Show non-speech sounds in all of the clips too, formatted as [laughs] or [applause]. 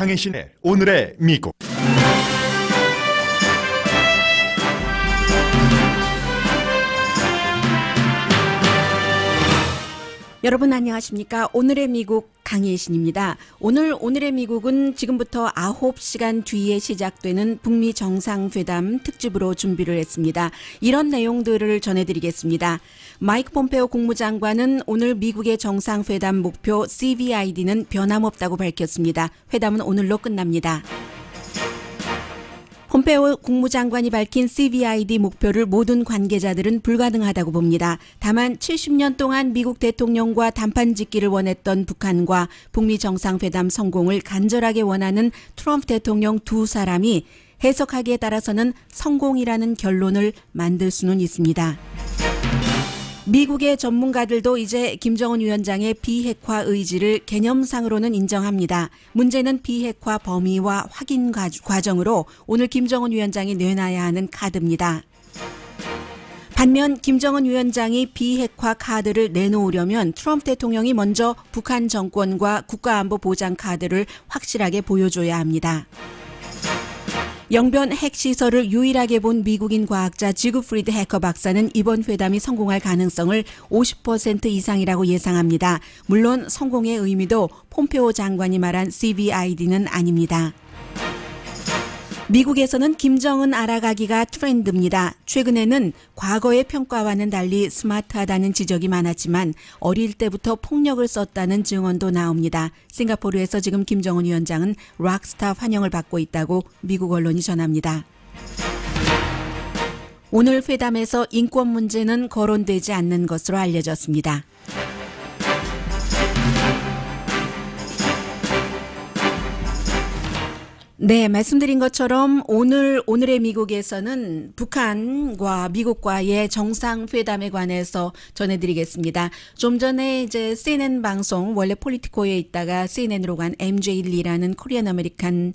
강혜신의 오늘의 미국 여러분 안녕하십니까? 오늘의 미국 강예신입니다. 오늘 오늘의 미국은 지금부터 9시간 뒤에 시작되는 북미 정상회담 특집으로 준비를 했습니다. 이런 내용들을 전해드리겠습니다. 마이크 폼페오 국무장관은 오늘 미국의 정상회담 목표 CVID는 변함없다고 밝혔습니다. 회담은 오늘로 끝납니다. 폼페오 국무장관이 밝힌 CVID 목표를 모든 관계자들은 불가능하다고 봅니다. 다만 70년 동안 미국 대통령과 담판 짓기를 원했던 북한과 북미 정상회담 성공을 간절하게 원하는 트럼프 대통령 두 사람이 해석하기에 따라서는 성공이라는 결론을 만들 수는 있습니다. 미국의 전문가들도 이제 김정은 위원장의 비핵화 의지를 개념상으로는 인정합니다. 문제는 비핵화 범위와 확인 과정으로 오늘 김정은 위원장이 내놔야 하는 카드입니다. 반면 김정은 위원장이 비핵화 카드를 내놓으려면 트럼프 대통령이 먼저 북한 정권과 국가안보 보장 카드를 확실하게 보여줘야 합니다. 영변 핵시설을 유일하게 본 미국인 과학자 지그프리드 해커 박사는 이번 회담이 성공할 가능성을 50% 이상이라고 예상합니다. 물론 성공의 의미도 폼페오 장관이 말한 CVID는 아닙니다. 미국에서는 김정은 알아가기가 트렌드입니다. 최근에는 과거의 평가와는 달리 스마트하다는 지적이 많았지만 어릴 때부터 폭력을 썼다는 증언도 나옵니다. 싱가포르에서 지금 김정은 위원장은 락스타 환영을 받고 있다고 미국 언론이 전합니다. 오늘 회담에서 인권 문제는 거론되지 않는 것으로 알려졌습니다. 네, 말씀드린 것처럼 오늘 오늘의 미국에서는 북한과 미국과의 정상 회담에 관해서 전해드리겠습니다. 좀 전에 이제 CNN 방송 원래 폴리티코에 있다가 CNN으로 간 MJ 리라는 코리안 아메리칸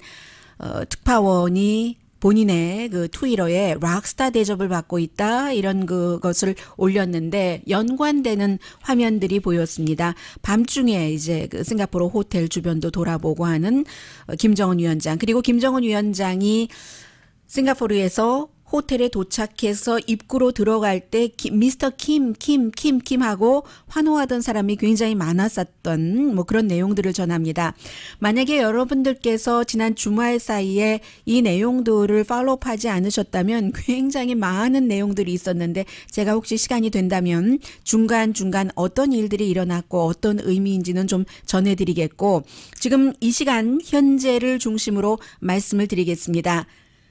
어, 특파원이 본인의 그 트위터에 락스타 대접을 받고 있다 이런 그것을 올렸는데 연관되는 화면들이 보였습니다. 밤중에 이제 그 싱가포르 호텔 주변도 돌아보고 하는 어, 김정은 위원장 그리고 김정은 위원장이 싱가포르에서 호텔에 도착해서 입구로 들어갈 때 미스터 킴, 킴, 킴, 킴 하고 환호하던 사람이 굉장히 많았었던 뭐 그런 내용들을 전합니다. 만약에 여러분들께서 지난 주말 사이에 이 내용들을 팔로우하지 않으셨다면 굉장히 많은 내용들이 있었는데 제가 혹시 시간이 된다면 중간중간 어떤 일들이 일어났고 어떤 의미인지는 좀 전해드리겠고 지금 이 시간 현재를 중심으로 말씀을 드리겠습니다.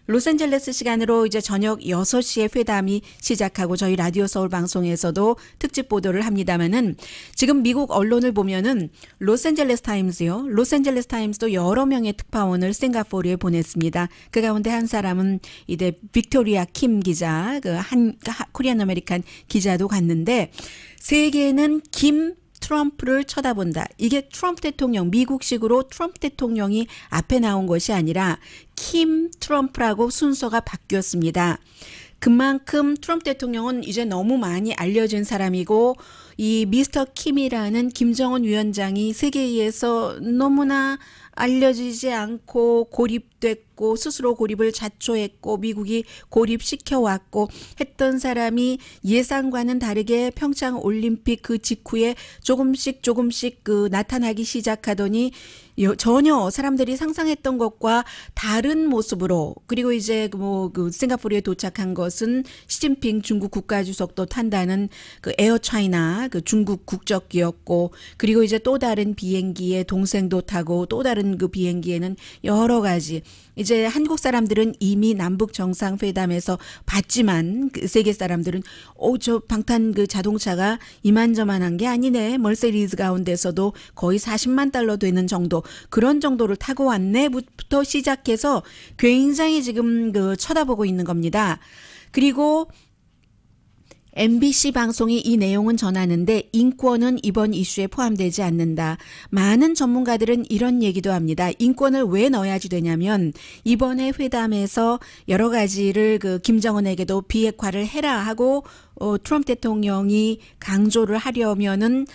로스앤젤레스 시간으로 이제 저녁 6시에 회담이 시작하고 저희 라디오 서울 방송에서도 특집 보도를 합니다마는 지금 미국 언론을 보면은 로스앤젤레스 타임즈요. 로스앤젤레스 타임즈도 여러 명의 특파원을 싱가포르에 보냈습니다. 그 가운데 한 사람은 이대 빅토리아 킴 기자, 그한 그 코리안 아메리칸 기자도 갔는데 세계는 김 트럼프를 쳐다본다. 이게 트럼프 대통령, 미국식으로 트럼프 대통령이 앞에 나온 것이 아니라 킴 트럼프라고 순서가 바뀌었습니다. 그만큼 트럼프 대통령은 이제 너무 많이 알려진 사람이고 이 미스터 킴이라는 김정은 위원장이 세계에서 너무나 알려지지 않고 고립 고됐고 스스로 고립을 자초했고 미국이 고립시켜 왔고 했던 사람이 예상과는 다르게 평창 올림픽 그 직후에 조금씩 조금씩 그 나타나기 시작하더니 전혀 사람들이 상상했던 것과 다른 모습으로 그리고 이제 뭐그 뭐 그 싱가포르에 도착한 것은 시진핑 중국 국가주석도 탄다는 그 에어 차이나 그 중국 국적이었고 그리고 이제 또 다른 비행기에 동생도 타고 또 다른 그 비행기에는 여러 가지 이제 한국 사람들은 이미 남북 정상회담에서 봤지만 그 세계 사람들은 오저 어, 방탄 그 자동차가 이만저만한 게 아니네 멀세리즈 가운데서도 거의 40만 달러 되는 정도 그런 정도를 타고 왔네부터 시작해서 굉장히 지금 그 쳐다보고 있는 겁니다. 그리고 MBC 방송이 이 내용은 전하는데 인권은 이번 이슈에 포함되지 않는다. 많은 전문가들은 이런 얘기도 합니다. 인권을 왜 넣어야지 되냐면 이번에 회담에서 여러 가지를 그 김정은에게도 비핵화를 해라 하고 어, 트럼프 대통령이 강조를 하려면은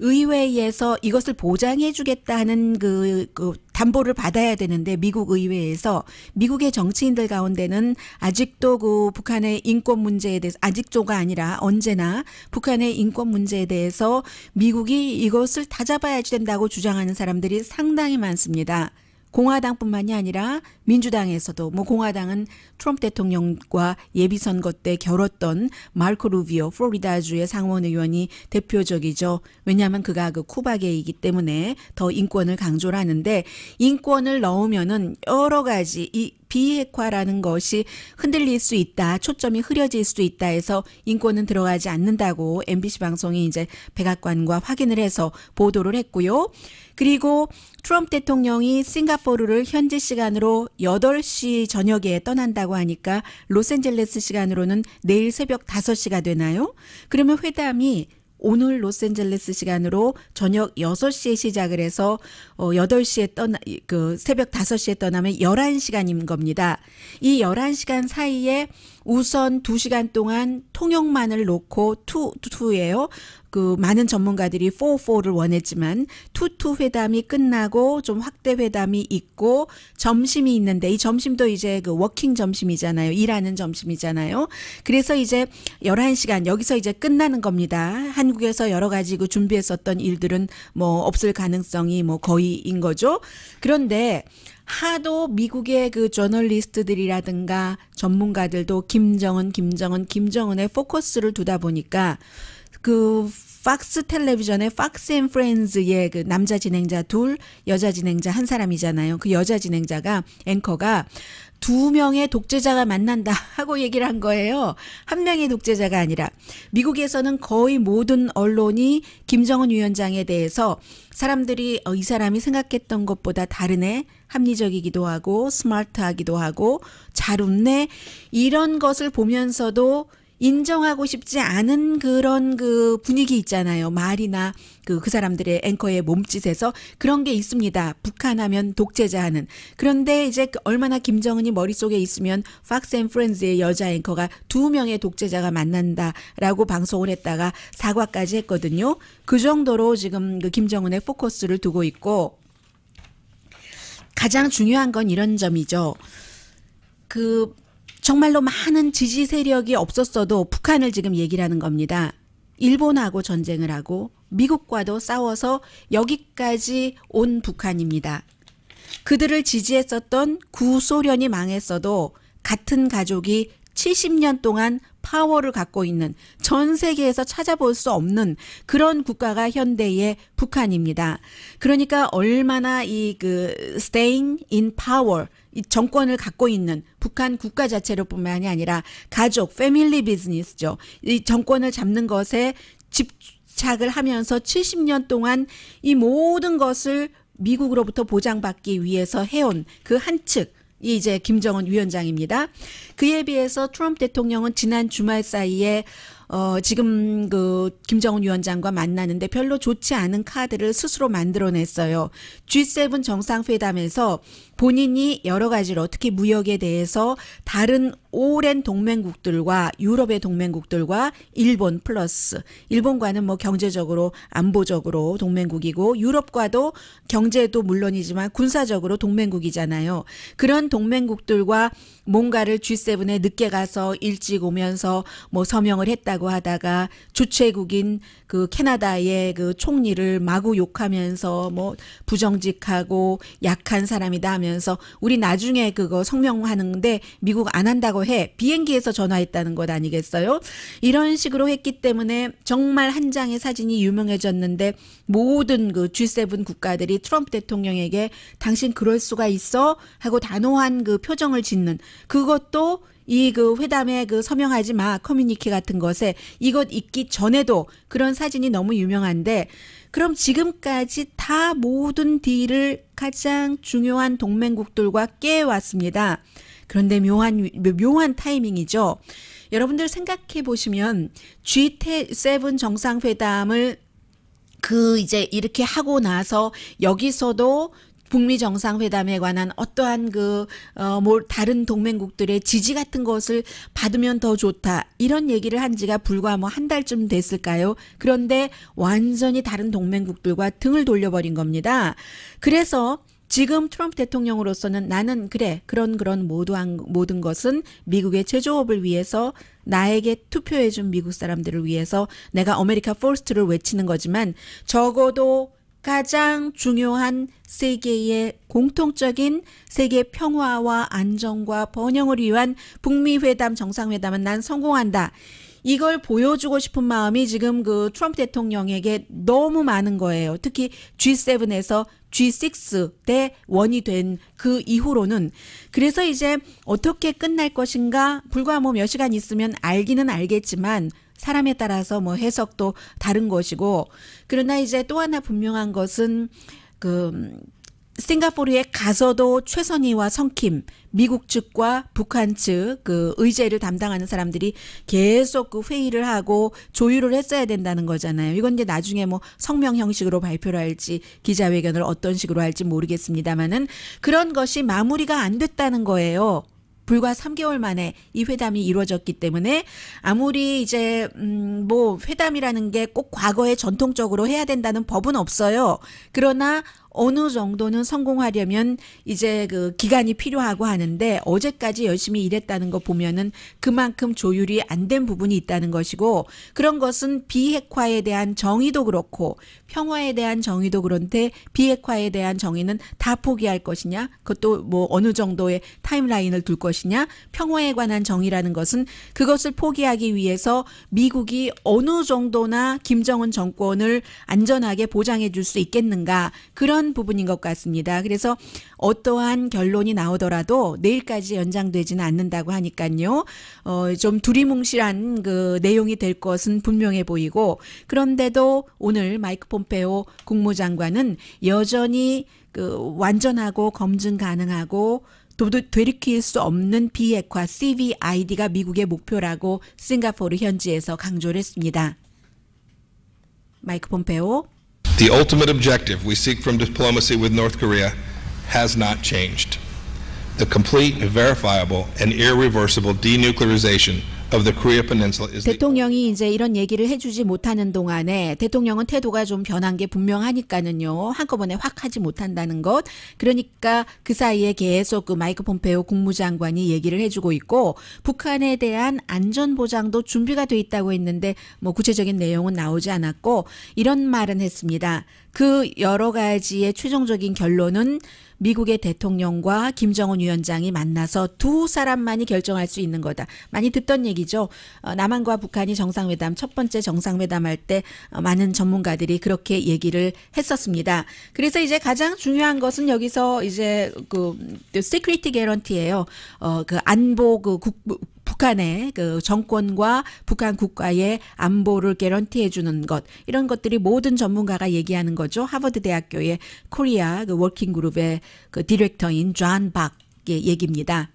의회에서 이것을 보장해주겠다 하는 그, 그 담보를 받아야 되는데 미국 의회에서 미국의 정치인들 가운데는 아직도 그 북한의 인권 문제에 대해서 아직도가 아니라 언제나 북한의 인권 문제에 대해서 미국이 이것을 다잡아야지 된다고 주장하는 사람들이 상당히 많습니다. 공화당뿐만이 아니라 민주당에서도 뭐 공화당은 트럼프 대통령과 예비선거 때 겨뤘던 마르코 루비오 플로리다주의 상원 의원이 대표적이죠. 왜냐하면 그가 그 쿠바계이기 때문에 더 인권을 강조를 하는데 인권을 넣으면은 여러 가지 이 비핵화라는 것이 흔들릴 수 있다, 초점이 흐려질 수 있다 해서 인권은 들어가지 않는다고 MBC 방송이 이제 백악관과 확인을 해서 보도를 했고요. 그리고 트럼프 대통령이 싱가포르를 현지 시간으로 8시 저녁에 떠난다고 하니까 로스앤젤레스 시간으로는 내일 새벽 5시가 되나요? 그러면 회담이 오늘 로스앤젤레스 시간으로 저녁 6시에 시작을 해서 어 8시에 떠나 그 새벽 5시에 떠나면 11시간인 겁니다. 이 11시간 사이에 우선 2시간 동안 통역만을 놓고 투 투예요. 그 많은 전문가들이 4-4를 원했지만 2-2 회담이 끝나고 좀 확대 회담이 있고 점심이 있는데 이 점심도 이제 그 워킹 점심이잖아요. 일하는 점심이잖아요. 그래서 이제 11시간 여기서 이제 끝나는 겁니다. 한국에서 여러 가지 그 준비했었던 일들은 뭐 없을 가능성이 뭐 거의인 거죠. 그런데 하도 미국의 그 저널리스트들이라든가 전문가들도 김정은, 김정은, 김정은의 포커스를 두다 보니까 그 팍스 텔레비전의 팍스 앤 프렌즈의 그 남자 진행자 둘, 여자 진행자 한 사람이잖아요. 그 여자 진행자가 앵커가 두 명의 독재자가 만난다 [laughs] 하고 얘기를 한 거예요. 한 명의 독재자가 아니라 미국에서는 거의 모든 언론이 김정은 위원장에 대해서 사람들이 어, 이 사람이 생각했던 것보다 다르네. 합리적이기도 하고 스마트하기도 하고 잘 웃네. 이런 것을 보면서도 인정하고 싶지 않은 그런 그 분위기 있잖아요. 말이나 그, 그 사람들의 앵커의 몸짓에서 그런 게 있습니다. 북한 하면 독재자 하는. 그런데 이제 그 얼마나 김정은이 머릿속에 있으면 팍스 앤 프렌즈의 여자 앵커가 두 명의 독재자가 만난다라고 방송을 했다가 사과까지 했거든요. 그 정도로 지금 그 김정은의 포커스를 두고 있고 가장 중요한 건 이런 점이죠. 그 정말로 많은 지지 세력이 없었어도 북한을 지금 얘기하는 겁니다. 일본하고 전쟁을 하고 미국과도 싸워서 여기까지 온 북한입니다. 그들을 지지했었던 구소련이 망했어도 같은 가족이 70년 동안 파워를 갖고 있는 전 세계에서 찾아볼 수 없는 그런 국가가 현대의 북한입니다. 그러니까 얼마나 이 그 staying in power 이 정권을 갖고 있는 북한 국가 자체로뿐만이 아니라 가족, 패밀리 비즈니스죠. 이 정권을 잡는 것에 집착을 하면서 70년 동안 이 모든 것을 미국으로부터 보장받기 위해서 해온 그 한측 이 이제 김정은 위원장입니다. 그에 비해서 트럼프 대통령은 지난 주말 사이에 어, 지금 그 김정은 위원장과 만나는데 별로 좋지 않은 카드를 스스로 만들어냈어요. G7 정상회담에서 본인이 여러 가지로 특히 무역에 대해서 다른 오랜 동맹국들과 유럽의 동맹국들과 일본 플러스 일본과는 뭐 경제적으로 안보적으로 동맹국이고 유럽과도 경제도 물론이지만 군사적으로 동맹국이잖아요. 그런 동맹국들과 뭔가를 G7에 늦게 가서 일찍 오면서 뭐 서명을 했다 나라라고 하다가 주최국인 그 캐나다의 그 총리를 마구 욕하면서 뭐 부정직하고 약한 사람이다 하면서 우리 나중에 그거 성명하는데 미국 안 한다고 해 비행기에서 전화했다는 것 아니겠어요? 이런 식으로 했기 때문에 정말 한 장의 사진이 유명해졌는데 모든 그 G7 국가들이 트럼프 대통령에게 당신 그럴 수가 있어 하고 단호한 그 표정을 짓는 그것도 이그 회담에 그 서명하지 마 커뮤니케 같은 것에 이것 있기 전에도 그런 사진이 너무 유명한데 그럼 지금까지 다 모든 딜을 가장 중요한 동맹국들과 깨왔습니다. 그런데 묘한 묘한 타이밍이죠. 여러분들 생각해 보시면 G7 정상회담을 그 이제 이렇게 하고 나서 여기서도 북미 정상회담에 관한 어떠한 그, 어, 뭐, 다른 동맹국들의 지지 같은 것을 받으면 더 좋다. 이런 얘기를 한 지가 불과 뭐 한 달쯤 됐을까요? 그런데 완전히 다른 동맹국들과 등을 돌려버린 겁니다. 그래서 지금 트럼프 대통령으로서는 나는 그래 그런 그런 모두한 모든 것은 미국의 제조업을 위해서 나에게 투표해준 미국 사람들을 위해서 내가 아메리카 포스트를 외치는 거지만 적어도 가장 중요한 세계의 공통적인 세계 평화와 안정과 번영을 위한 북미 회담 정상회담은 난 성공한다. 이걸 보여주고 싶은 마음이 지금 그 트럼프 대통령에게 너무 많은 거예요. 특히 G7에서 G6 때 원이 된 그 이후로는 그래서 이제 어떻게 끝날 것인가 불과 뭐몇 시간 있으면 알기는 알겠지만 사람에 따라서 뭐 해석도 다른 것이고 그러나 이제 또 하나 분명한 것은 그 싱가포르에 가서도 최선희와 성킴 미국 측과 북한 측 그 의제를 담당하는 사람들이 계속 그 회의를 하고 조율을 했어야 된다는 거잖아요. 이건 이제 나중에 뭐 성명 형식으로 발표를 할지 기자회견을 어떤 식으로 할지 모르겠습니다만은 그런 것이 마무리가 안 됐다는 거예요. 불과 3개월 만에 이 회담이 이루어졌기 때문에 아무리 이제 음뭐 회담이라는 게 꼭 과거에 전통적으로 해야 된다는 법은 없어요. 그러나 어느 정도는 성공하려면 이제 그 기간이 필요하고 하는데 어제까지 열심히 일했다는 거 보면은 그만큼 조율이 안 된 부분이 있다는 것이고 그런 것은 비핵화에 대한 정의도 그렇고 평화에 대한 정의도 그런데 비핵화에 대한 정의는 다 포기할 것이냐 그것도 뭐 어느 정도의 타임라인을 둘 것이냐 평화에 관한 정의라는 것은 그것을 포기하기 위해서 미국이 어느 정도나 김정은 정권을 안전하게 보장해 줄 수 있겠는가 그런 그런 부분인 것 같습니다. 그래서 어떠한 결론이 나오더라도 내일까지 연장되지는 않는다고 하니까요. 어, 좀 두리뭉실한 그 내용이 될 것은 분명해 보이고 그런데도 오늘 마이크 폼페오 국무장관은 여전히 그 완전하고 검증 가능하고 도도 되리킬 수 없는 비핵화 CVID가 미국의 목표라고 싱가포르 현지에서 강조를 했습니다. 마이크 폼페오 The ultimate objective we seek from diplomacy with North Korea has not changed the complete, verifiable, and irreversible denuclearization 대통령이 이제 이런 얘기를 해주지 못하는 동안에 대통령은 태도가 좀 변한 게 분명하니까는요. 한꺼번에 확 하지 못한다는 것. 그러니까 그 사이에 계속 그 마이크 폼페오 국무장관이 얘기를 해주고 있고 북한에 대한 안전보장도 준비가 돼 있다고 했는데 뭐 구체적인 내용은 나오지 않았고 이런 말은 했습니다. 그 여러 가지의 최종적인 결론은 미국의 대통령과 김정은 위원장이 만나서 두 사람만이 결정할 수 있는 거다. 많이 듣던 얘기죠. 어, 남한과 북한이 정상회담 첫 번째 정상회담 할때 어, 많은 전문가들이 그렇게 얘기를 했었습니다. 그래서 이제 가장 중요한 것은 여기서 이제 그 시크리티 그 개런티예요. 어, 그 안보 그 국, 북한의 그 정권과 북한 국가의 안보를 개런티해 주는 것 이런 것들이 모든 전문가가 얘기하는 거죠. 하버드 대학교의 코리아 그 워킹 그룹의 그 디렉터인 존 박의 얘기입니다.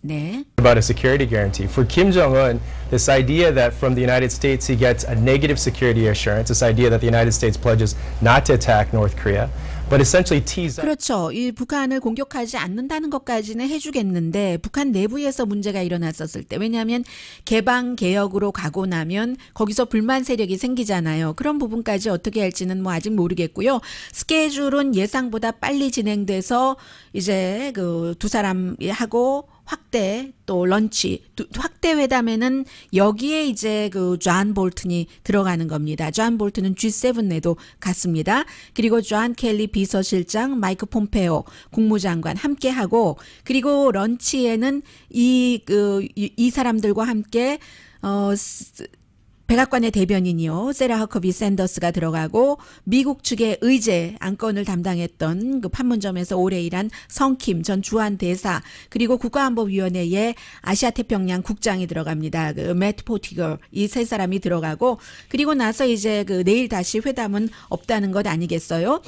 네. About a security guarantee. For Kim Jong-un, this idea that from the United States he gets a negative security assurance, this idea that the United States pledges not to attack North Korea. 그렇죠. 이 북한을 공격하지 않는다는 것까지는 해주겠는데 북한 내부에서 문제가 일어났었을 때 왜냐하면 개방 개혁으로 가고 나면 거기서 불만 세력이 생기잖아요. 그런 부분까지 어떻게 할지는 뭐 아직 모르겠고요. 스케줄은 예상보다 빨리 진행돼서 이제 그 두 사람하고 이 확대 또 런치 확대 회담에는 여기에 이제 그존 볼튼이 들어가는 겁니다. 존 볼튼은 G7 에도 갔습니다. 그리고 존 켈리 비서실장, 마이크 폼페오 국무장관 함께 하고 그리고 런치에는 이 그이 그, 이 사람들과 함께 어 백악관의 대변인이요 세라 허커비 샌더스가 들어가고 미국 측의 의제 안건을 담당했던 그 판문점에서 오래 일한 성킴 전 주한 대사 그리고 국가안보위원회의 아시아 태평양 국장이 들어갑니다. 그 매트 포티거 이 세 사람이 들어가고 그리고 나서 이제 그 내일 다시 회담은 없다는 것 아니겠어요?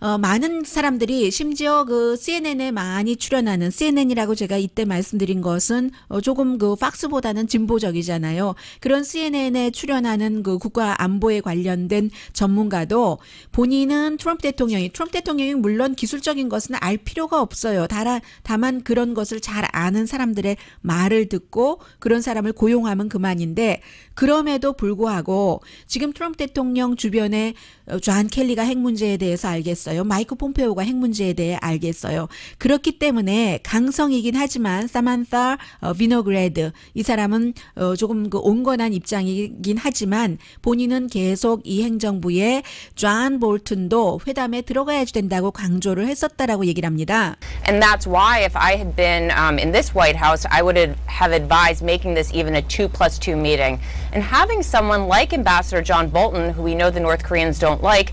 어, 많은 사람들이 심지어 그 CNN에 많이 출연하는 CNN이라고 제가 이때 말씀드린 것은 어, 조금 그 팍스보다는 진보적이잖아요. 그런 CNN에 출연하는 그 국가 안보에 관련된 전문가도 본인은 트럼프 대통령이 트럼프 대통령이 물론 기술적인 것은 알 필요가 없어요. 다라, 다만 그런 것을 잘 아는 사람들의 말을 듣고 그런 사람을 고용하면 그만인데 그럼에도 불구하고 지금 트럼프 대통령 주변에 조한 어, 켈리가 핵 문제에 대해서 알겠어요. 마이크 폼페오가 핵 문제에 대해 알겠어요. 그렇기 때문에 강성이긴 하지만 사만사 어, 비노그레드 이 사람은 어, 조금 그 온건한 입장이긴 하지만 본인은 계속 이 행정부의 존 볼튼도 회담에 들어가야지 된다고 강조를 했었다라고 얘기를 합니다. And that's why if I had been um, in this White House, I would have advised making this even a 2 plus 2 meeting. And having someone like Ambassador John Bolton, who we know the North Koreans don't like,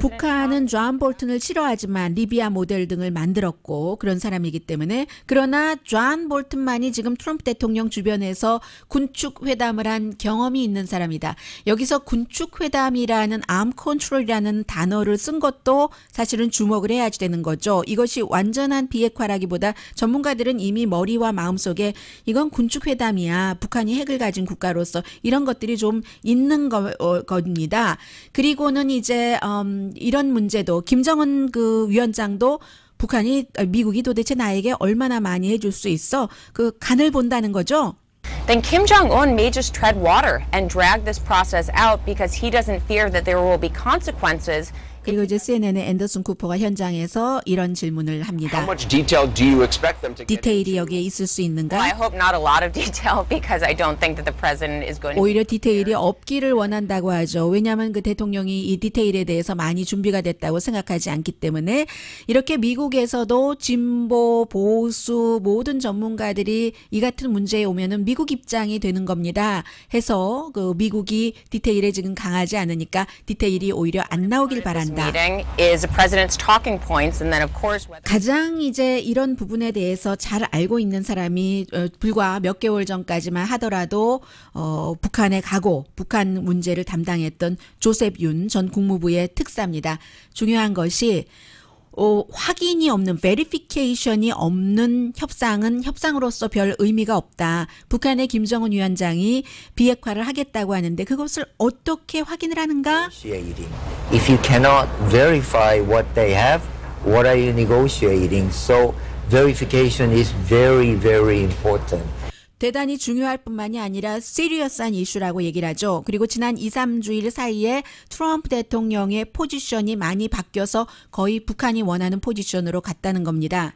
북한은 존 볼튼을 싫어하지만 리비아 모델 등을 만들었고 그런 사람이기 때문에 그러나 존 볼튼만이 지금 트럼프 대통령 주변에서 군축 회담을 한 경험이 있는 사람이다. 여기서 군축 회담이라는 암 컨트롤이라는 단어를 쓴 것도 사실은 주목을 해야지 되는 거죠. 이것이 완전한 비핵화라기보다 전문가들은 이미 머리와 마음속에 이건 군축 회담이야. 북한이 핵을 가진 국가로서 이런 것들이 좀 있는 거, 어, 겁니다. 그리고 는 저는 이제 음, 이런 문제도 김정은 그 위원장도 북한이 미국이 도대체 나에게 얼마나 많이 해줄 수 있어 그 간을 본다는 거죠. Then Kim Jong un may just tread water and drag this process out because he doesn't fear that there will be consequences 그리고 이제 CNN의 앤더슨 쿠퍼가 현장에서 이런 질문을 합니다. 디테일이 여기에 있을 수 있는가? [laughs] 오히려 디테일이 없기를 원한다고 하죠. 왜냐하면 그 대통령이 이 디테일에 대해서 많이 준비가 됐다고 생각하지 않기 때문에 이렇게 미국에서도 진보, 보수 모든 전문가들이 이 같은 문제에 오면은 미국 입장이 되는 겁니다. 해서 그 미국이 디테일에 지금 강하지 않으니까 디테일이 오히려 안 나오길 바란다. 있습니다. 가장 이제 이런 부분에 대해서 잘 알고 있는 사람이 어, 불과 몇 개월 전까지만 하더라도 어, 북한에 가고 북한 문제를 담당했던 조셉 윤 전 국무부의 특사입니다. 중요한 것이 어, 확인이 없는 베리피케이션이 없는 협상은 협상으로서 별 의미가 없다. 북한의 김정은 위원장이 비핵화를 하겠다고 하는데 그것을 어떻게 확인을 하는가? If you cannot verify what they have, what are you negotiating? So verification is very very important. 대단히 중요할 뿐만이 아니라 시리어스한 이슈라고 얘기를 하죠. 그리고 지난 2, 3주일 사이에 트럼프 대통령의 포지션이 많이 바뀌어서 거의 북한이 원하는 포지션으로 갔다는 겁니다.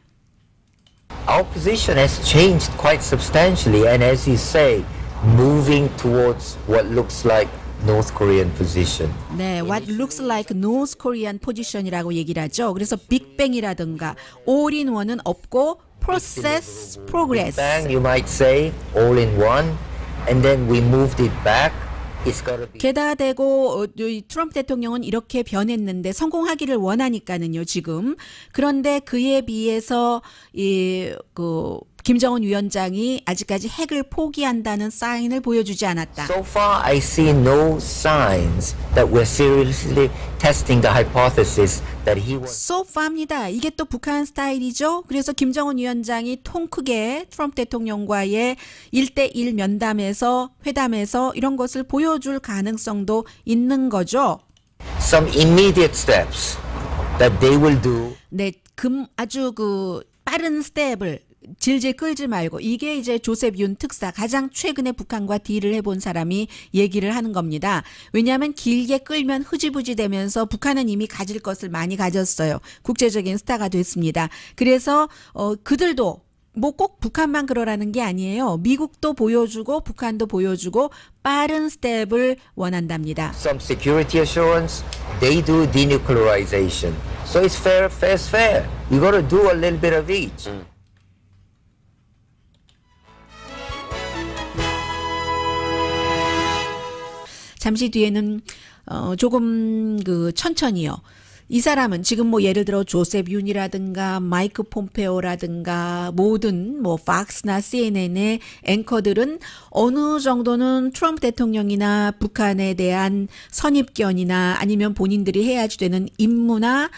Our position has changed quite substantially and as you say, moving towards what looks like North Korean position. 네, what looks like North Korean position이라고 얘기를 하죠. 그래서 빅뱅이라든가 올인원은 없고 process progress. 게다되고 어, 트럼프 대통령은 이렇게 변했는데 성공하기를 원하니까는요 지금 그런데 그에 비해서 이그 김정은 위원장이 아직까지 핵을 포기한다는 사인을 보여주지 않았다. So far I see no signs that we're seriously testing the hypothesis that he was So far입니다. 이게 또 북한 스타일이죠. 그래서 김정은 위원장이 통 크게 트럼프 대통령과의 1대1 면담에서 회담에서 이런 것을 보여줄 가능성도 있는 거죠. Some immediate steps that they will do 네, 금 아주 그 빠른 스텝을 질질 끌지 말고 이게 이제 조셉 윤 특사 가장 최근에 북한과 딜을 해본 사람이 얘기를 하는 겁니다. 왜냐하면 길게 끌면 흐지부지 되면서 북한은 이미 가질 것을 많이 가졌어요. 국제적인 스타가 됐습니다. 그래서 어, 그들도 뭐 꼭 북한만 그러라는 게 아니에요. 미국도 보여주고 북한도 보여주고 빠른 스텝을 원한답니다. Some security assurance, they do denuclearization. So it's fair, f a i r fair. You gotta do a little bit of each. 음. 잠시 뒤에는 어 조금 그 천천히요. 이 사람은 지금 뭐 예를 들어 조셉 윤이라든가 마이크 폼페오라든가 모든 뭐 팍스나 CNN의 앵커들은 어느 정도는 트럼프 대통령이나 북한에 대한 선입견이나 아니면 본인들이 해야지 되는 임무나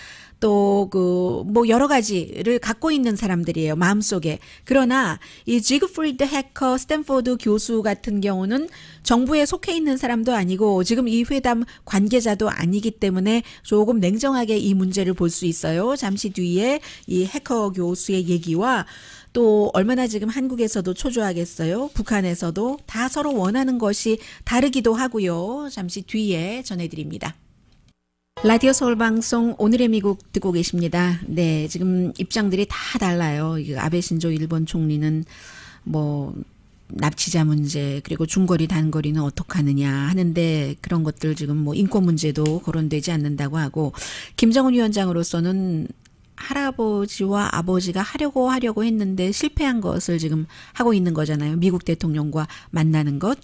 또그뭐 여러 가지를 갖고 있는 사람들이에요. 마음속에. 그러나 이 지그프리드 해커 스탠포드 교수 같은 경우는 정부에 속해 있는 사람도 아니고 지금 이 회담 관계자도 아니기 때문에 조금 냉정하게 이 문제를 볼 수 있어요. 잠시 뒤에 이 해커 교수의 얘기와 또 얼마나 지금 한국에서도 초조하겠어요. 북한에서도 다 서로 원하는 것이 다르기도 하고요. 잠시 뒤에 전해드립니다. 라디오 서울 방송 오늘의 미국 듣고 계십니다. 네, 지금 입장들이 다 달라요. 아베 신조 일본 총리는 뭐 납치자 문제 그리고 중거리 단거리는 어떻게 하느냐 하는데 그런 것들 지금 뭐 인권 문제도 거론되지 않는다고 하고 김정은 위원장으로서는 할아버지와 아버지가 하려고 하려고 했는데 실패한 것을 지금 하고 있는 거잖아요. 미국 대통령과 만나는 것.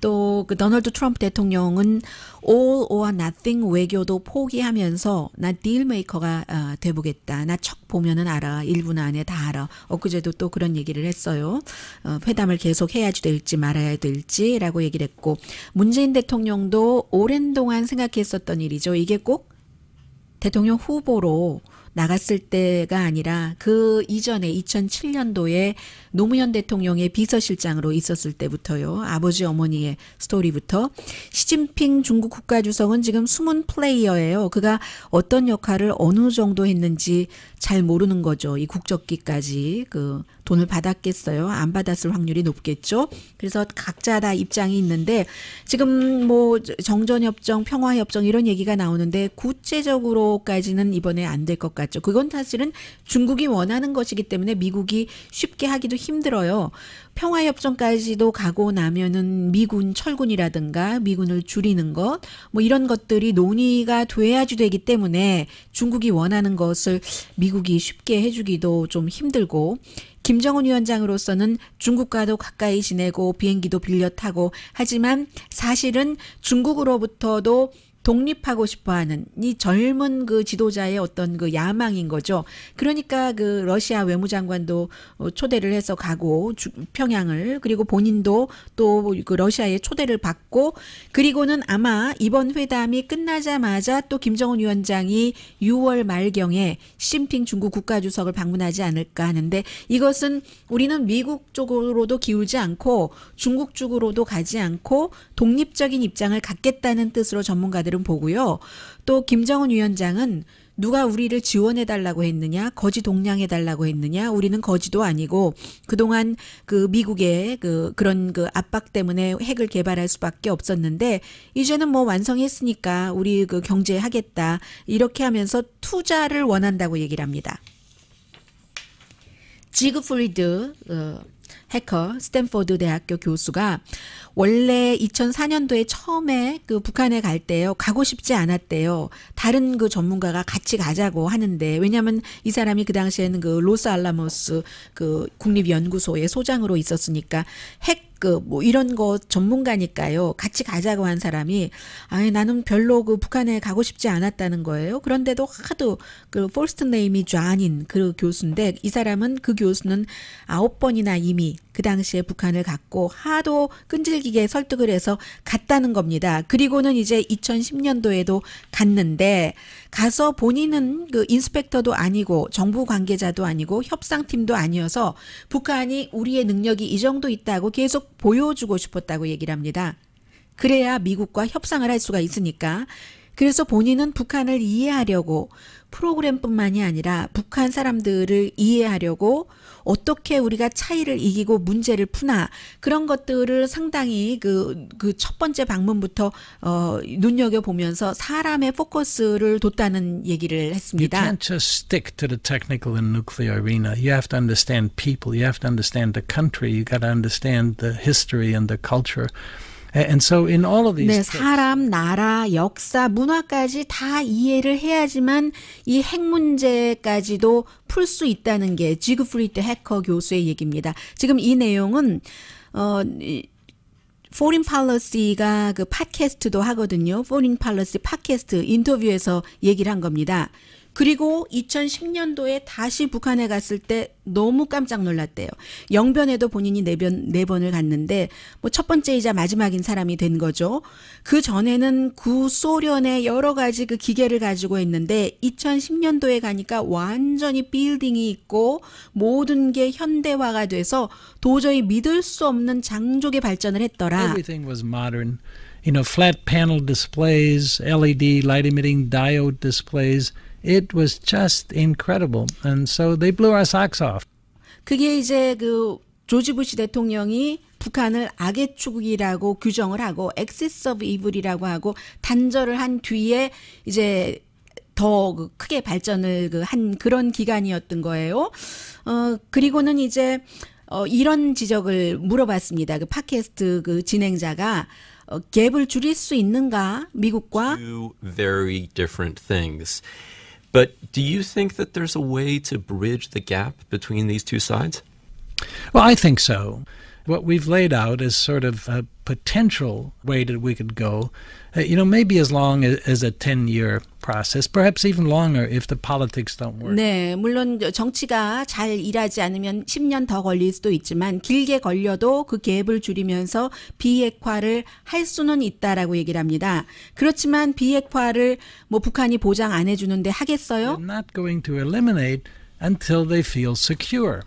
또그 도널드 트럼프 대통령은 all or nothing 외교도 포기하면서 나 딜메이커가 어, 돼보겠다. 나 척 보면은 알아. 1분 안에 다 알아. 엊그제도 또 그런 얘기를 했어요. 어, 회담을 계속 해야지 될지 말아야 될지라고 얘기를 했고 문재인 대통령도 오랜 동안 생각했었던 일이죠. 이게 꼭 대통령 후보로 나갔을 때가 아니라 그 이전에 2007년도에 노무현 대통령의 비서실장으로 있었을 때부터요. 아버지 어머니의 스토리부터 시진핑 중국 국가주석은 지금 숨은 플레이어예요. 그가 어떤 역할을 어느 정도 했는지 잘 모르는 거죠. 이 국적기까지 그 돈을 받았겠어요. 안 받았을 확률이 높겠죠. 그래서 각자 다 입장이 있는데 지금 뭐 정전협정, 평화협정 이런 얘기가 나오는데 구체적으로까지는 이번에 안 될 것 같아요. 나갔죠. 그건 사실은 중국이 원하는 것이기 때문에 미국이 쉽게 하기도 힘들어요. 평화협정까지도 가고 나면은 미군 철군이라든가 미군을 줄이는 것, 뭐 이런 것들이 논의가 돼야지 되기 때문에 중국이 원하는 것을 미국이 쉽게 해주기도 좀 힘들고, 김정은 위원장으로서는 중국과도 가까이 지내고 비행기도 빌려 타고 하지만 사실은 중국으로부터도 독립하고 싶어하는 이 젊은 그 지도자의 어떤 그 야망인 거죠. 그러니까 그 러시아 외무장관도 어, 초대를 해서 가고 주, 평양을 그리고 본인도 또 그 러시아의 초대를 받고 그리고는 아마 이번 회담이 끝나자마자 또 김정은 위원장이 6월 말경에 시진핑 중국 국가주석을 방문하지 않을까 하는데 이것은 우리는 미국 쪽으로도 기울지 않고 중국 쪽으로도 가지 않고 독립적인 입장을 갖겠다는 뜻으로 전문가들은 나름 보고요. 또 김정은 위원장은 누가 우리를 지원해 달라고 했느냐, 거지 동량해 달라고 했느냐, 우리는 거지도 아니고 그동안 그 미국의 그 그런 그 압박 때문에 핵을 개발할 수밖에 없었는데 이제는 뭐 완성했으니까 우리 그 경제하겠다 이렇게 하면서 투자를 원한다고 얘기를 합니다. 지그프리드 어, 해커 스탠포드 대학교 교수가 원래 2004년도에 처음에 그 북한에 갈 때요 가고 싶지 않았대요. 다른 그 전문가가 같이 가자고 하는데 왜냐하면 이 사람이 그 당시에는 그 로스 알라모스 그 국립연구소의 소장으로 있었으니까 핵 그뭐 이런 거 전문가니까요. 같이 가자고 한 사람이 아니 나는 별로 그 북한에 가고 싶지 않았다는 거예요. 그런데도 하도 그 포스트 네임이 좌닌 그 교수인데 이 사람은 그 교수는 아홉 번이나 이미 그 당시에 북한을 갔고 하도 끈질기게 설득을 해서 갔다는 겁니다. 그리고는 이제 2010년도에도 갔는데 가서 본인은 그 인스펙터도 아니고 정부 관계자도 아니고 협상팀도 아니어서 북한이 우리의 능력이 이 정도 있다고 계속 보여주고 싶었다고 얘기를 합니다. 그래야 미국과 협상을 할 수가 있으니까 그래서 본인은 북한을 이해하려고 프로그램뿐만이 아니라 북한 사람들을 이해하려고 어떻게 우리가 차이를 이기고 문제를 푸나 그런 것들을 상당히 그그첫 번째 방문부터 어 눈여겨 보면서 사람의 포커스를 뒀다는 얘기를 했습니다. You can't just stick to the technical and nuclear arena. You have to understand people. You have to understand the country. You got to understand the history and the culture. And so in all of these 네, 사람, 나라, 역사, 문화까지 다 이해를 해야지만 이 핵 문제까지도 풀 수 있다는 게 지그프리드 해커 교수의 얘기입니다. 지금 이 내용은 어 포린 팔러시가 그 팟캐스트도 하거든요. 포린 팔러시 팟캐스트 인터뷰에서 얘기를 한 겁니다. 그리고 2010년도에 다시 북한에 갔을 때 너무 깜짝 놀랐대요. 영변에도 본인이 네, 변, 네 번을 갔는데 뭐첫 번째이자 마지막인 사람이 된 거죠. 그 전에는 구소련의 여러 가지 그 기계를 가지고 했는데 2010년도에 가니까 완전히 빌딩이 있고 모든 게 현대화가 돼서 도저히 믿을 수 없는 장족의 발전을 했더라. you know, flat panel displays, LED light emitting diode displays, It was just incredible. And so they blew our socks off. 그게 이제 그 조지 부시 대통령이 북한을 악의 축이라고 규정을 하고 엑세스 오브 이블이라고 하고 단절을 한 뒤에 이제 더 그 크게 발전을 그 한 그런 기간이었던 거예요. 어 그리고는 이제 어 이런 지적을 물어봤습니다. 그 팟캐스트 그 진행자가 어, 갭을 줄일 수 있는가 미국과 Two very different things. But do you think that there's a way to bridge the gap between these two sides? Well, I think so what we've laid out is sort of a potential way that we could go, uh, you know, maybe as long as, as a 10 year process, perhaps even longer if the politics don't work. 네, 물론 정치가 잘 일하지 않으면 10년 더 걸릴 수도 있지만 길게 걸려도 그 갭을 줄이면서 비핵화를 할 수는 있다라고 얘기를 합니다. 그렇지만 비핵화를 뭐 북한이 보장 안 해주는데 하겠어요? They're not going to eliminate until they feel secure.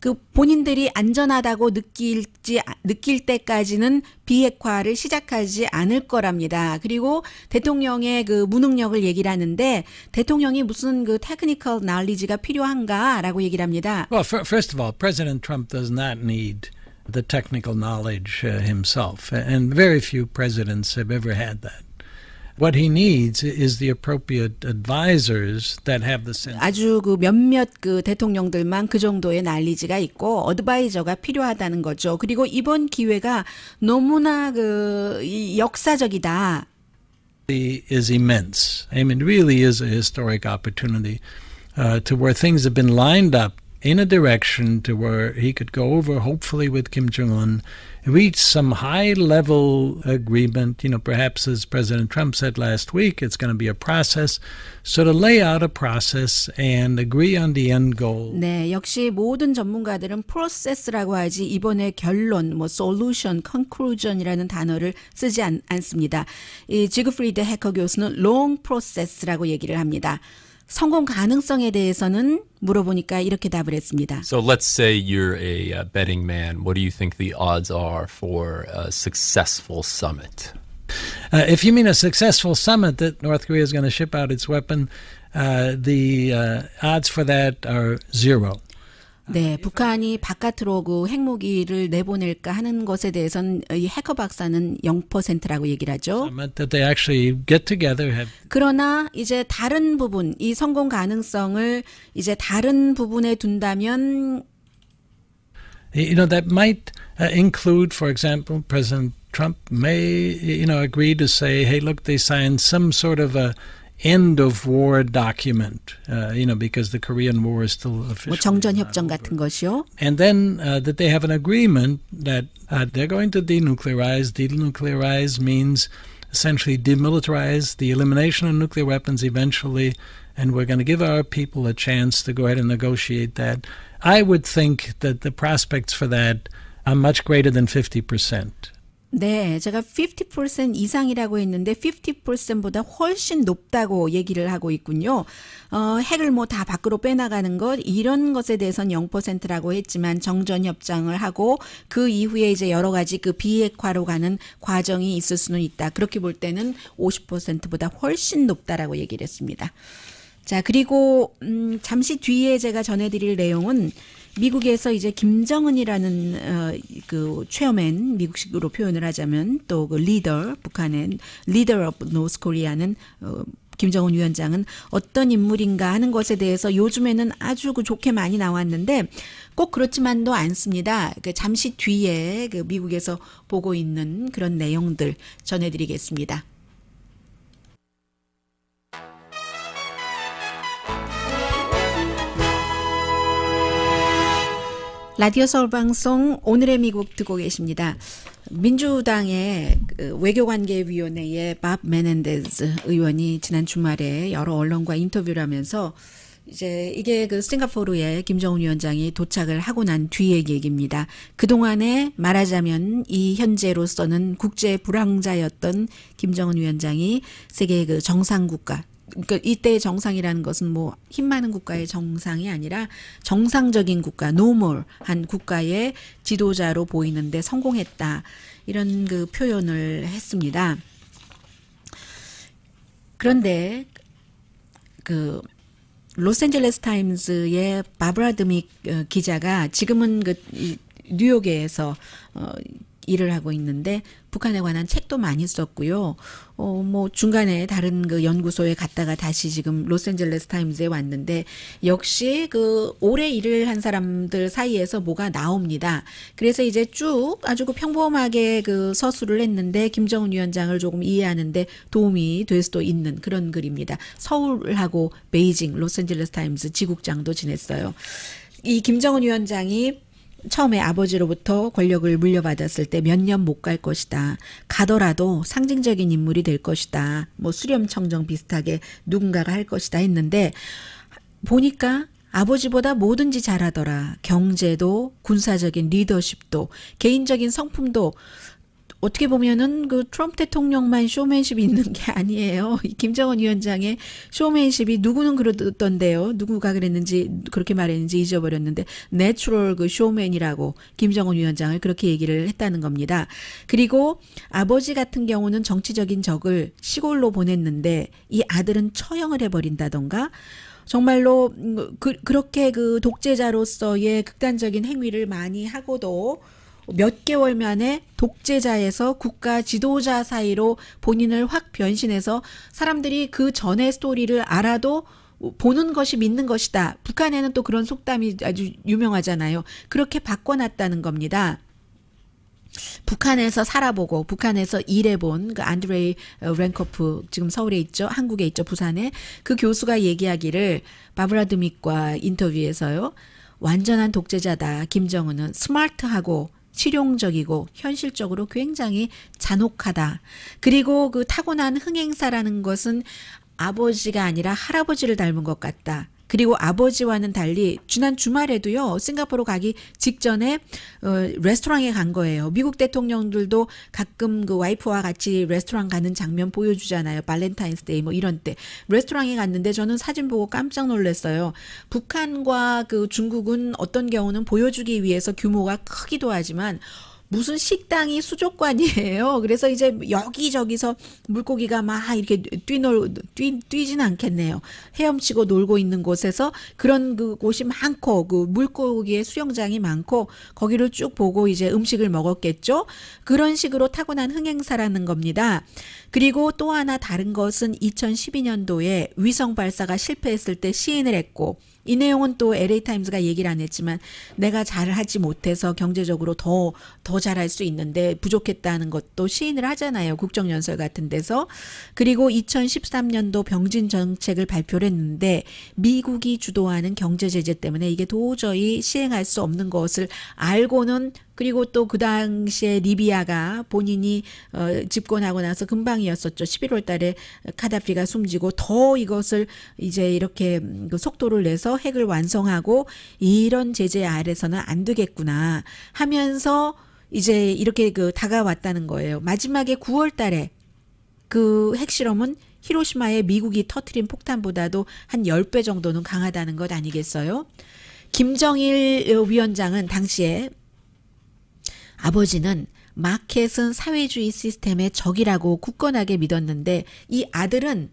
그 본인들이 안전하다고 느낄지 느낄 때까지는 비핵화를 시작하지 않을 거랍니다. 그리고 대통령의 그 무능력을 얘기를 하는데 대통령이 무슨 그 테크니컬 날리지가 필요한가라고 얘기를 합니다. Well, first of all, President Trump does not need the technical knowledge himself and very few presidents have ever had that. What he needs is the appropriate advisors that have the sense. 아주 그 몇몇 그 대통령들만 그 정도의 난리지가 있고 어드바이저가 필요하다는 거죠. 그리고 이번 기회가 너무나 그 역사적이다. is immense. I mean, really is a historic opportunity uh, to where things have been lined up in a direction to where he could go over, hopefully with Kim Jong Un, reach some high level agreement. You know, perhaps as President Trump said last week, it's going to be a process. So to lay out a process and agree on the end goal. 네, 역시 모든 전문가들은 프로세스라고 하지 이번에 결론, 뭐 solution, conclusion이라는 단어를 쓰지 않, 않습니다. 이 지그프리드 해커 교수는 long process라고 얘기를 합니다. 성공 가능성에 대해서는 물어보니까 이렇게 답을 했습니다. So let's say you're a uh, betting man. What do you think the odds are for a successful summit? Uh, if you mean a successful summit that North Korea is going to ship out its weapon, uh, the uh, odds for that are zero. 네, 북한이 바깥으로 그 핵무기를 내보낼까 하는 것에 대해선 이 해커 박사는 0%라고 얘기를 하죠. 그러나 이제 다른 부분, 이 성공 가능성을 이제 다른 부분에 둔다면 you know that might include for example President Trump may you know agree to say hey look they signed some sort of a end of war document, uh, you know, because the Korean War is still official. And then uh, that they have an agreement that uh, they're going to denuclearize. Denuclearize means essentially demilitarize the elimination of nuclear weapons eventually, and we're going to give our people a chance to go ahead and negotiate that. I would think that the prospects for that are much greater than 50 percent. 네, 제가 50% 이상이라고 했는데 50%보다 훨씬 높다고 얘기를 하고 있군요. 어, 핵을 뭐 다 밖으로 빼나가는 것 이런 것에 대해선 0%라고 했지만 정전 협정을 하고 그 이후에 이제 여러 가지 그 비핵화로 가는 과정이 있을 수는 있다. 그렇게 볼 때는 50%보다 훨씬 높다라고 얘기를 했습니다. 자, 그리고 음 잠시 뒤에 제가 전해 드릴 내용은 미국에서 이제 김정은이라는 어, 그 최어맨 미국식으로 표현을 하자면 또 그 리더 북한의 리더 오브 노스 코리아는 어, 김정은 위원장은 어떤 인물인가 하는 것에 대해서 요즘에는 아주 그 좋게 많이 나왔는데 꼭 그렇지만도 않습니다. 그 잠시 뒤에 그 미국에서 보고 있는 그런 내용들 전해드리겠습니다. 라디오 서울 방송 오늘의 미국 듣고 계십니다. 민주당의 그 외교관계위원회의 밥 메넨데즈 의원이 지난 주말에 여러 언론과 인터뷰를 하면서 이제 이게 그 싱가포르에 김정은 위원장이 도착을 하고 난 뒤의 얘기입니다. 그동안에 말하자면 이 현재로서는 국제 불황자였던 김정은 위원장이 세계 그 정상국가 그러니까 이때의 정상이라는 것은 뭐 힘 많은 국가의 정상이 아니라 정상적인 국가, 노멀한 국가의 지도자로 보이는데 성공했다. 이런 그 표현을 했습니다. 그런데 그 로스앤젤레스 타임즈의 바브라 드믹 어, 기자가 지금은 그 뉴욕에서 어 일을 하고 있는데 북한에 관한 책도 많이 썼고요. 어, 뭐 중간에 다른 그 연구소에 갔다가 다시 지금 로스앤젤레스 타임즈에 왔는데 역시 그 오래 일을 한 사람들 사이에서 뭐가 나옵니다. 그래서 이제 쭉 아주 그 평범하게 그 서술을 했는데 김정은 위원장을 조금 이해하는데 도움이 될 수도 있는 그런 글입니다. 서울하고 베이징 로스앤젤레스 타임즈 지국장도 지냈어요. 이 김정은 위원장이 처음에 아버지로부터 권력을 물려받았을 때 몇 년 못 갈 것이다. 가더라도 상징적인 인물이 될 것이다. 뭐 수렴청정 비슷하게 누군가가 할 것이다 했는데 보니까 아버지보다 뭐든지 잘하더라. 경제도, 군사적인 리더십도, 개인적인 성품도 어떻게 보면은 그 트럼프 대통령만 쇼맨십이 있는 게 아니에요. 김정은 위원장의 쇼맨십이 누구는 그러던데요. 누구가 그랬는지 그렇게 말했는지 잊어버렸는데 내추럴 그 쇼맨이라고 김정은 위원장을 그렇게 얘기를 했다는 겁니다. 그리고 아버지 같은 경우는 정치적인 적을 시골로 보냈는데 이 아들은 처형을 해버린다던가 정말로 음, 그, 그렇게 그 독재자로서의 극단적인 행위를 많이 하고도 몇 개월 만에 독재자에서 국가 지도자 사이로 본인을 확 변신해서 사람들이 그 전의 스토리를 알아도 보는 것이 믿는 것이다. 북한에는 또 그런 속담이 아주 유명하잖아요. 그렇게 바꿔놨다는 겁니다. 북한에서 살아보고 북한에서 일해본 그 안드레이 어, 랭커프 지금 서울에 있죠 한국에 있죠 부산에 그 교수가 얘기하기를 바브라 드믹과 인터뷰에서요 완전한 독재자다 김정은은 스마트하고 실용적이고 현실적으로 굉장히 잔혹하다. 그리고 그 타고난 흥행사라는 것은 아버지가 아니라 할아버지를 닮은 것 같다. 그리고 아버지와는 달리 지난 주말에도요 싱가포르 가기 직전에 어, 레스토랑에 간 거예요. 미국 대통령들도 가끔 그 와이프와 같이 레스토랑 가는 장면 보여주잖아요. 발렌타인스데이 뭐 이런 때 레스토랑에 갔는데 저는 사진 보고 깜짝 놀랐어요. 북한과 그 중국은 어떤 경우는 보여주기 위해서 규모가 크기도 하지만 무슨 식당이 수족관이에요. [laughs] 그래서 이제 여기저기서 물고기가 막 이렇게 뛰놀, 뛰, 뛰진 않겠네요. 헤엄치고 놀고 있는 곳에서 그런 그 곳이 많고 그 물고기의 수영장이 많고 거기를 쭉 보고 이제 음식을 먹었겠죠. 그런 식으로 타고난 흥행사라는 겁니다. 그리고 또 하나 다른 것은 2012년도에 위성 발사가 실패했을 때 시인을 했고 이 내용은 또 LA타임즈가 얘기를 안 했지만 내가 잘하지 못해서 경제적으로 더, 더 잘할 수 있는데 부족했다는 것도 시인을 하잖아요. 국정연설 같은 데서. 그리고 2013년도 병진 정책을 발표를 했는데 미국이 주도하는 경제제재 때문에 이게 도저히 시행할 수 없는 것을 알고는 그리고 또 그 당시에 리비아가 본인이 어, 집권하고 나서 금방이었었죠. 11월 달에 카다피가 숨지고 더 이것을 이제 이렇게 그 속도를 내서 핵을 완성하고 이런 제재 아래서는 안 되겠구나 하면서 이제 이렇게 그 다가왔다는 거예요. 마지막에 9월 달에 그 핵실험은 히로시마에 미국이 터트린 폭탄보다도 한 10배 정도는 강하다는 것 아니겠어요? 김정일 위원장은 당시에 아버지는 마켓은 사회주의 시스템의 적이라고 굳건하게 믿었는데 이 아들은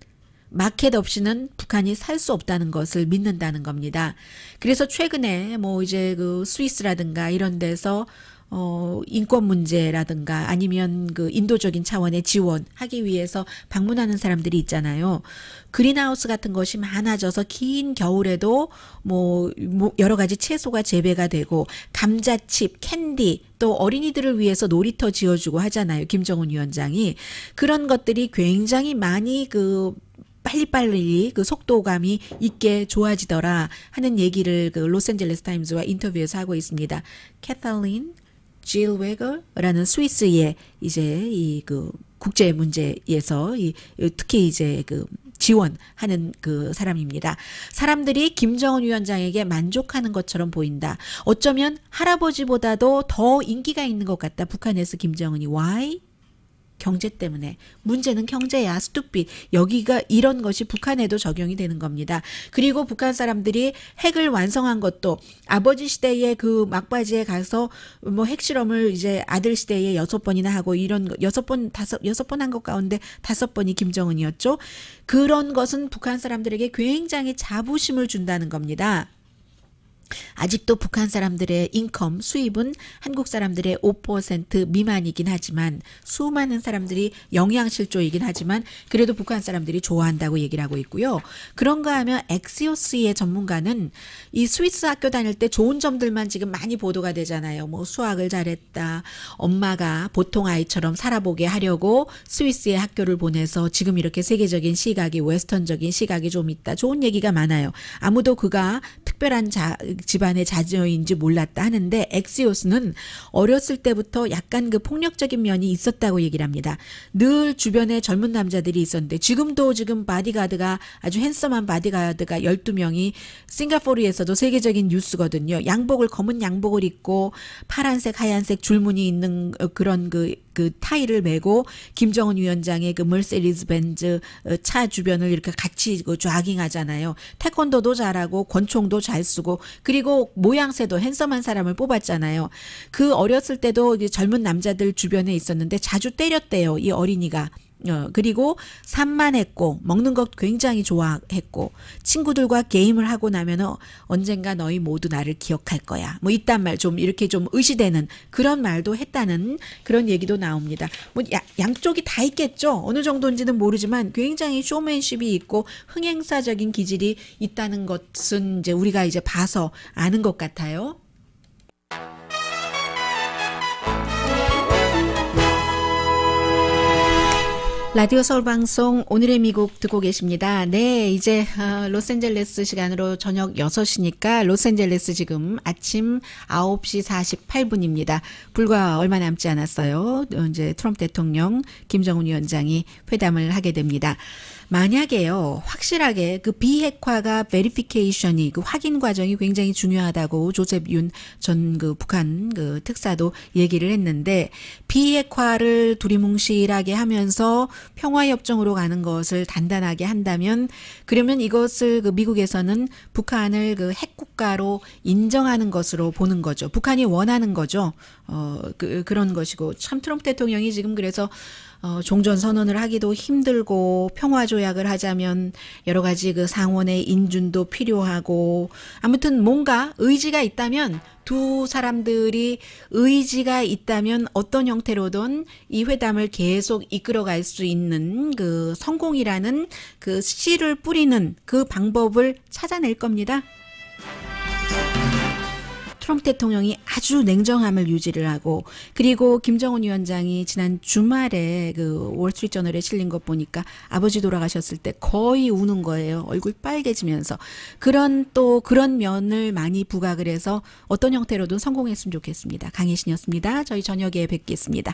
마켓 없이는 북한이 살 수 없다는 것을 믿는다는 겁니다. 그래서 최근에 뭐 이제 그 스위스라든가 이런 데서 어, 인권 문제라든가 아니면 그 인도적인 차원의 지원하기 위해서 방문하는 사람들이 있잖아요. 그린하우스 같은 것이 많아져서 긴 겨울에도 뭐, 뭐 여러 가지 채소가 재배가 되고 감자칩, 캔디 또 어린이들을 위해서 놀이터 지어주고 하잖아요. 김정은 위원장이 그런 것들이 굉장히 많이 그 빨리빨리 그 속도감이 있게 좋아지더라 하는 얘기를 그 로스앤젤레스 타임즈와 인터뷰에서 하고 있습니다. 캐탈린 질 웨거라는 스위스의 이제 이 그 국제 문제에서 이 특히 이제 그 지원하는 그 사람입니다. 사람들이 김정은 위원장에게 만족하는 것처럼 보인다. 어쩌면 할아버지보다도 더 인기가 있는 것 같다. 북한에서 김정은이 why 경제 때문에 문제는 경제야 수뚝빛 여기가 이런 것이 북한에도 적용이 되는 겁니다. 그리고 북한 사람들이 핵을 완성한 것도 아버지 시대의 그 막바지에 가서 뭐 핵실험을 이제 아들 시대에 여섯 번이나 하고 이런 여섯 번 다섯 여섯 번 한 것 가운데 다섯 번이 김정은이었죠. 그런 것은 북한 사람들에게 굉장히 자부심을 준다는 겁니다. 아직도 북한 사람들의 인컴 수입은 한국 사람들의 5% 미만이긴 하지만 수많은 사람들이 영양실조이긴 하지만 그래도 북한 사람들이 좋아한다고 얘기를 하고 있고요. 그런가 하면 엑시오스의 전문가는 이 스위스 학교 다닐 때 좋은 점들만 지금 많이 보도가 되잖아요. 뭐 수학을 잘했다. 엄마가 보통 아이처럼 살아보게 하려고 스위스의 학교를 보내서 지금 이렇게 세계적인 시각이 웨스턴적인 시각이 좀 있다. 좋은 얘기가 많아요. 아무도 그가 특별한 자 집안의 자녀인지 몰랐다 하는데 엑시오스는 어렸을 때부터 약간 그 폭력적인 면이 있었다고 얘기를 합니다. 늘 주변에 젊은 남자들이 있었는데 지금도 지금 바디가드가 아주 핸섬한 바디가드가 12명이 싱가포르에서도 세계적인 뉴스거든요. 양복을 검은 양복을 입고 파란색 하얀색 줄무늬 있는 그런 그그 타이를 메고 김정은 위원장의 그멀세리즈 벤즈 어, 차 주변을 이렇게 같이 그 좌깅하잖아요. 태권도도 잘하고 권총도 잘 쓰고 그리고 모양새도 핸섬한 사람을 뽑았잖아요. 그 어렸을 때도 젊은 남자들 주변에 있었는데 자주 때렸대요. 이 어린이가. 어, 그리고 산만했고 먹는 것 굉장히 좋아했고 친구들과 게임을 하고 나면은 어, 언젠가 너희 모두 나를 기억할 거야. 뭐 이딴 말 좀 이렇게 좀 의시되는 그런 말도 했다는 그런 얘기도 나옵니다. 뭐 야, 양쪽이 다 있겠죠. 어느 정도인지는 모르지만 굉장히 쇼맨십이 있고 흥행사적인 기질이 있다는 것은 이제 우리가 이제 봐서 아는 것 같아요. 라디오 서울 방송 오늘의 미국 듣고 계십니다. 네, 이제 어, 로스앤젤레스 시간으로 저녁 6시니까 로스앤젤레스 지금 아침 9시 48분입니다. 불과 얼마 남지 않았어요. 어, 이제 트럼프 대통령 김정은 위원장이 회담을 하게 됩니다. 만약에요, 확실하게 그 비핵화가 베리피케이션이 그 확인 과정이 굉장히 중요하다고 조셉 윤 전 그 북한 그 특사도 얘기를 했는데 비핵화를 두리뭉실하게 하면서 평화협정으로 가는 것을 단단하게 한다면 그러면 이것을 그 미국에서는 북한을 그 핵국가로 인정하는 것으로 보는 거죠. 북한이 원하는 거죠. 어, 그, 그런 것이고 참 트럼프 대통령이 지금 그래서 어, 종전 선언을 하기도 힘들고 평화 조약을 하자면 여러 가지 그 상원의 인준도 필요하고 아무튼 뭔가 의지가 있다면 두 사람들이 의지가 있다면 어떤 형태로든 이 회담을 계속 이끌어갈 수 있는 그 성공이라는 그 씨를 뿌리는 그 방법을 찾아낼 겁니다. 트럼프 대통령이 아주 냉정함을 유지를 하고 그리고 김정은 위원장이 지난 주말에 그 월스트리트저널에 실린 것 보니까 아버지 돌아가셨을 때 거의 우는 거예요. 얼굴 빨개지면서 그런 또 그런 면을 많이 부각을 해서 어떤 형태로든 성공했으면 좋겠습니다. 강혜신이었습니다. 저희 저녁에 뵙겠습니다.